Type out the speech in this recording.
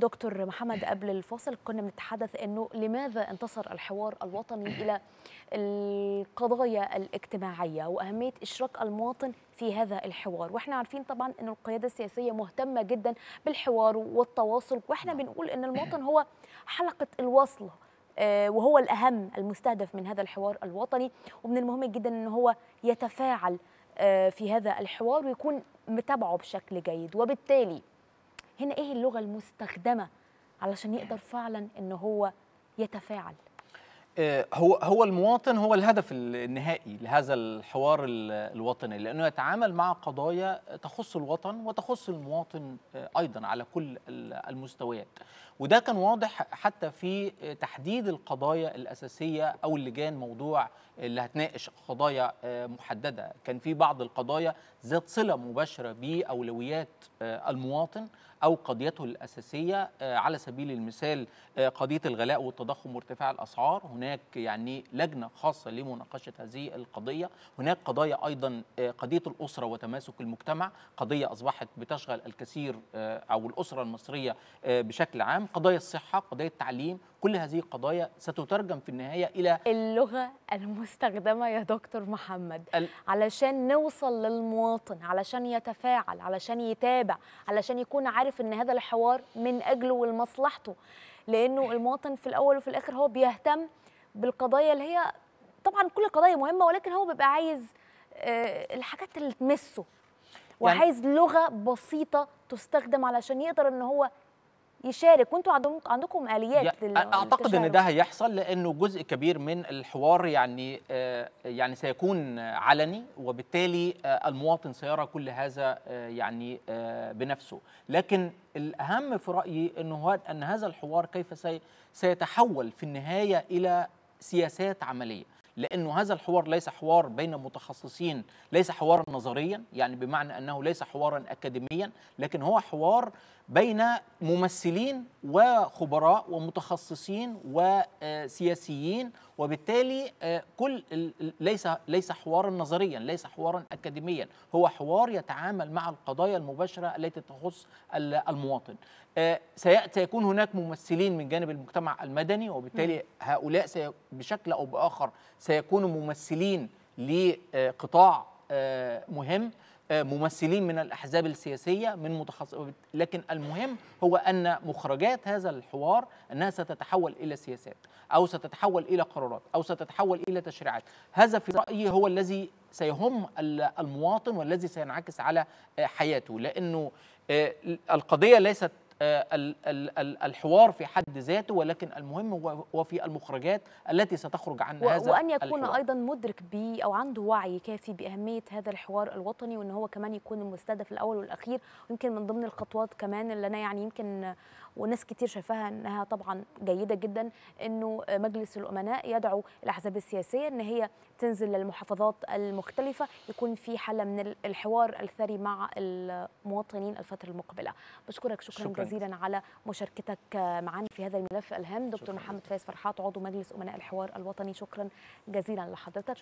دكتور محمد قبل الفاصل كنا بنتحدث انه لماذا انتصر الحوار الوطني الى القضايا الاجتماعيه واهميه اشراك المواطن في هذا الحوار واحنا عارفين طبعا ان القياده السياسيه مهتمه جدا بالحوار والتواصل واحنا نعم. بنقول ان المواطن هو حلقه الوصل آه، وهو الأهم المستهدف من هذا الحوار الوطني ومن المهم جدا أن هو يتفاعل آه، في هذا الحوار ويكون متابعه بشكل جيد وبالتالي هنا ايه اللغه المستخدمه علشان يقدر فعلا ان هو يتفاعل آه، هو هو المواطن هو الهدف النهائي لهذا الحوار الوطني لانه يتعامل مع قضايا تخص الوطن وتخص المواطن آه، ايضا على كل المستويات وده كان واضح حتى في تحديد القضايا الاساسيه او اللجان موضوع اللي هتناقش قضايا آه، محدده كان في بعض القضايا ذات صله مباشره باولويات المواطن أو قضيته الأساسية آه، على سبيل المثال آه، قضية الغلاء والتضخم وارتفاع الأسعار هناك يعني لجنة خاصة لمناقشة هذه القضية هناك قضايا أيضا آه، قضية الأسرة وتماسك المجتمع قضية أصبحت بتشغل الكثير أو الأسرة المصرية بشكل عام قضايا الصحة قضايا التعليم كل هذه القضايا ستترجم في النهايه الى اللغه المستخدمه يا دكتور محمد ال... علشان نوصل للمواطن علشان يتفاعل علشان يتابع علشان يكون عارف ان هذا الحوار من اجله ولمصلحته لانه المواطن في الاول وفي الاخر هو بيهتم بالقضايا اللي هي طبعا كل القضايا مهمه ولكن هو بيبقى عايز آه، الحاجات اللي تمسه يعني وعايز لغه بسيطه تستخدم علشان يقدر ان هو يشارك وانتم عندكم اليات اليات اعتقد ان ده هيحصل لانه جزء كبير من الحوار يعني آه، يعني سيكون علني وبالتالي آه، المواطن سيرى كل هذا آه، يعني بنفسه لكن الاهم في رايي انه ان هذا الحوار كيف سيتحول في النهايه الى سياسات عمليه لأنه هذا الحوار ليس حوار بين متخصصين ليس حوارا نظريا يعني بمعنى أنه ليس حوارا أكاديميا لكن هو حوار بين ممثلين وخبراء ومتخصصين وسياسيين وبالتالي آه، كل ليس ليس حوارا نظريا ليس حوارا اكاديميا هو حوار يتعامل مع القضايا المباشره التي تخص المواطن آه، سيأتي يكون هناك ممثلين من جانب المجتمع المدني وبالتالي هؤلاء سي بشكل أو بآخر سيكونوا ممثلين لقطاع آه، مهم آه، ممثلين من الأحزاب السياسية من متخص... لكن المهم هو أن مخرجات هذا الحوار أنها ستتحول إلى سياسات أو ستتحول إلى قرارات أو ستتحول إلى تشريعات هذا في رأيي هو الذي سيهم المواطن والذي سينعكس على حياته لأنه القضية ليست آه، الحوار في حد ذاته ولكن المهم هو في المخرجات التي ستخرج عن هذا وأن يكون الحوار. أيضا مدرك بي أو عنده وعي كافي بأهمية هذا الحوار الوطني وأن هو كمان يكون المستهدف الأول والأخير ويمكن من ضمن الخطوات كمان اللي أنا يعني يمكن وناس كتير شايفاها أنها طبعا جيدة جدا أنه مجلس الأمناء يدعو الأحزاب السياسية أن هي تنزل للمحافظات المختلفة يكون في حالة من الحوار الثري مع المواطنين الفترة المقبلة بشكرك شكرا, شكرا جزيلا جزيلا على مشاركتك معنا في هذا الملف الهام دكتور محمد فايز فرحات عضو مجلس امناء الحوار الوطني شكرا جزيلا لحضرتك